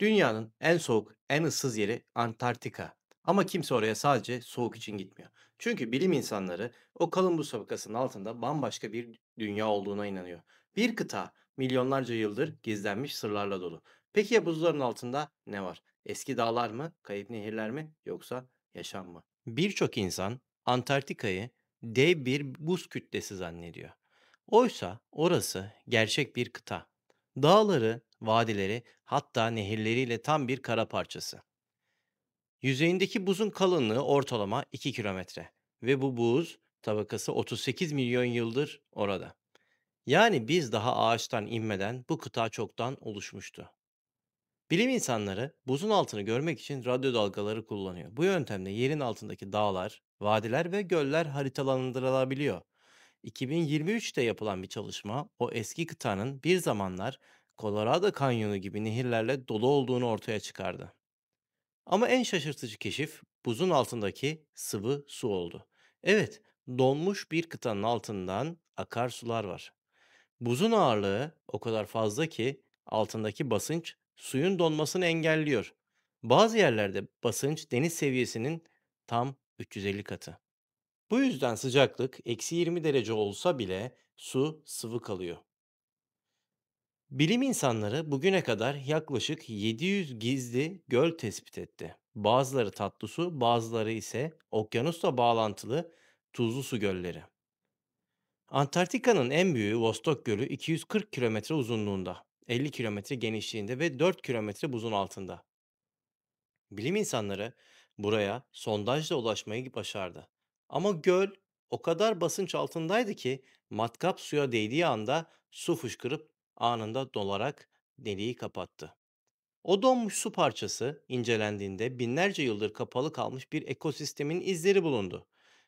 Dünyanın en soğuk, en ıssız yeri Antarktika. Ama kimse oraya sadece soğuk için gitmiyor. Çünkü bilim insanları o kalın buz tabakasının altında bambaşka bir dünya olduğuna inanıyor. Bir kıta milyonlarca yıldır gizlenmiş sırlarla dolu. Peki ya buzların altında ne var? Eski dağlar mı, kayıp nehirler mi yoksa yaşam mı? Birçok insan Antarktika'yı dev bir buz kütlesi zannediyor. Oysa orası gerçek bir kıta. Dağları, vadileri hatta nehirleriyle tam bir kara parçası. Yüzeyindeki buzun kalınlığı ortalama 2 kilometre ve bu buz tabakası 38 milyon yıldır orada. Yani biz daha ağaçtan inmeden bu kıta çoktan oluşmuştu. Bilim insanları buzun altını görmek için radyo dalgaları kullanıyor. Bu yöntemle yerin altındaki dağlar, vadiler ve göller haritalandırılabiliyor. 2023'te yapılan bir çalışma o eski kıtanın bir zamanlar Colorado Kanyonu gibi nehirlerle dolu olduğunu ortaya çıkardı. Ama en şaşırtıcı keşif buzun altındaki sıvı su oldu. Evet, donmuş bir kıtanın altından akarsular var. Buzun ağırlığı o kadar fazla ki altındaki basınç suyun donmasını engelliyor. Bazı yerlerde basınç deniz seviyesinin tam 350 katı. Bu yüzden sıcaklık eksi 20 derece olsa bile su sıvı kalıyor. Bilim insanları bugüne kadar yaklaşık 700 gizli göl tespit etti. Bazıları tatlı su, bazıları ise okyanusla bağlantılı tuzlu su gölleri. Antarktika'nın en büyüğü Vostok Gölü 240 kilometre uzunluğunda, 50 kilometre genişliğinde ve 4 kilometre buzun altında. Bilim insanları buraya sondajla ulaşmayı başardı. Ama göl o kadar basınç altındaydı ki matkap suya değdiği anda su fışkırıp anında dolarak deliği kapattı. O donmuş su parçası incelendiğinde binlerce yıldır kapalı kalmış bir ekosistemin izleri bulundu.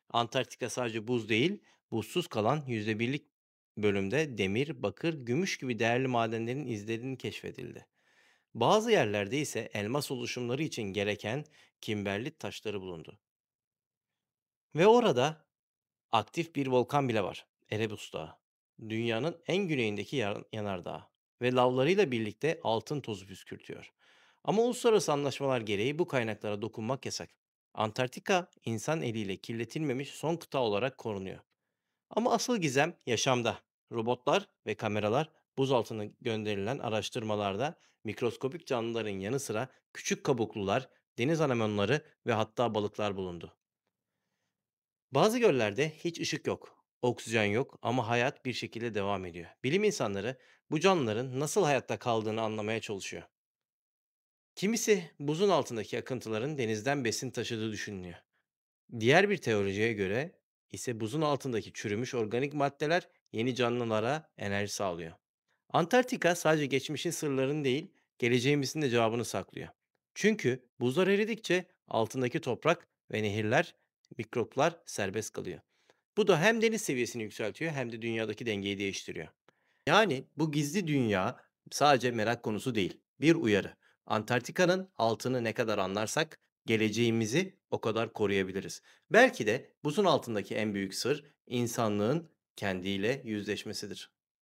Antarktika sadece buz değil, buzsuz kalan %1'lik bölümde demir, bakır, gümüş gibi değerli madenlerin izlerinin keşfedildi. Bazı yerlerde ise elmas oluşumları için gereken kimberlit taşları bulundu. Ve orada aktif bir volkan bile var. Erebus Dağı dünyanın en güneyindeki yar- yanardağı ve lavlarıyla birlikte altın tozu püskürtüyor. Ama uluslararası anlaşmalar gereği bu kaynaklara dokunmak yasak. Antarktika insan eliyle kirletilmemiş son kıta olarak korunuyor. Ama asıl gizem yaşamda. Robotlar ve kameralar buzaltına gönderilen araştırmalarda mikroskopik canlıların yanı sıra küçük kabuklular, deniz anemonları ve hatta balıklar bulundu. Bazı göllerde hiç ışık yok Oksijen yok ama hayat bir şekilde devam ediyor. Bilim insanları bu canlıların nasıl hayatta kaldığını anlamaya çalışıyor. Kimisi buzun altındaki akıntıların denizden besin taşıdığı düşünülüyor. Diğer bir teoriye göre ise buzun altındaki çürümüş organik maddeler yeni canlılara enerji sağlıyor. Antarktika sadece geçmişin sırlarını değil, geleceğimizin de cevabını saklıyor. Çünkü buzlar eridikçe altındaki toprak ve nehirler, mikroplar serbest kalıyor. Bu da hem deniz seviyesini yükseltiyor hem de dünyadaki dengeyi değiştiriyor. Yani bu gizli dünya sadece merak konusu değil, bir uyarı. Antarktika'nın altını ne kadar anlarsak geleceğimizi o kadar koruyabiliriz. Belki de buzun altındaki en büyük sır insanlığın kendiyle yüzleşmesidir.